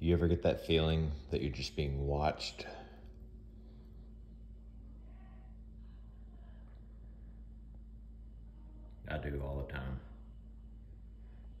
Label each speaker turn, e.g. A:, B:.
A: You ever get that feeling that you're just being watched? I do all the time.